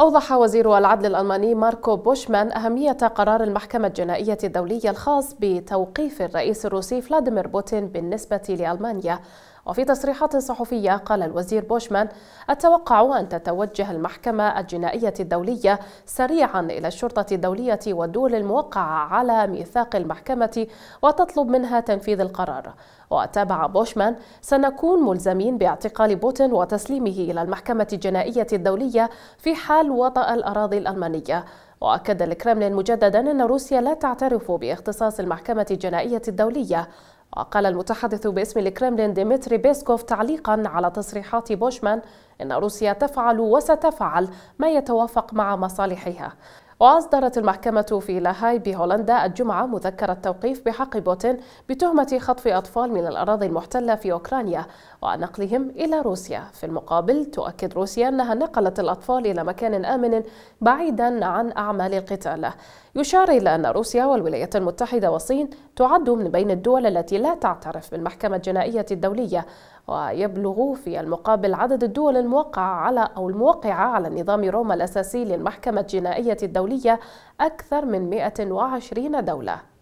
أوضح وزير العدل الألماني ماركو بوشمان أهمية قرار المحكمة الجنائية الدولية الخاص بتوقيف الرئيس الروسي فلاديمير بوتين بالنسبة لألمانيا وفي تصريحات صحفية قال الوزير بوشمان أتوقع أن تتوجه المحكمة الجنائية الدولية سريعا إلى الشرطة الدولية والدول الموقعة على ميثاق المحكمة وتطلب منها تنفيذ القرار وتابع بوشمان سنكون ملزمين باعتقال بوتين وتسليمه إلى المحكمة الجنائية الدولية في حال وطأ الأراضي الألمانية وأكد الكرملين مجددا أن روسيا لا تعترف باختصاص المحكمة الجنائية الدولية وقال المتحدث باسم الكرملين ديمتري بيسكوف تعليقا على تصريحات بوشمان إن روسيا تفعل وستفعل ما يتوافق مع مصالحها وأصدرت المحكمة في لاهاي بهولندا الجمعة مذكرة توقيف بحق بوتين بتهمة خطف أطفال من الأراضي المحتلة في أوكرانيا ونقلهم إلى روسيا في المقابل تؤكد روسيا أنها نقلت الأطفال إلى مكان آمن بعيدا عن أعمال القتال يشار إلى أن روسيا والولايات المتحدة والصين تعد من بين الدول التي لا تعترف بالمحكمة الجنائية الدولية ويبلغ في المقابل عدد الدول الموقعة على أو الموقعة على نظام روما الأساسي للمحكمة الجنائية الدولية أكثر من 120 دولة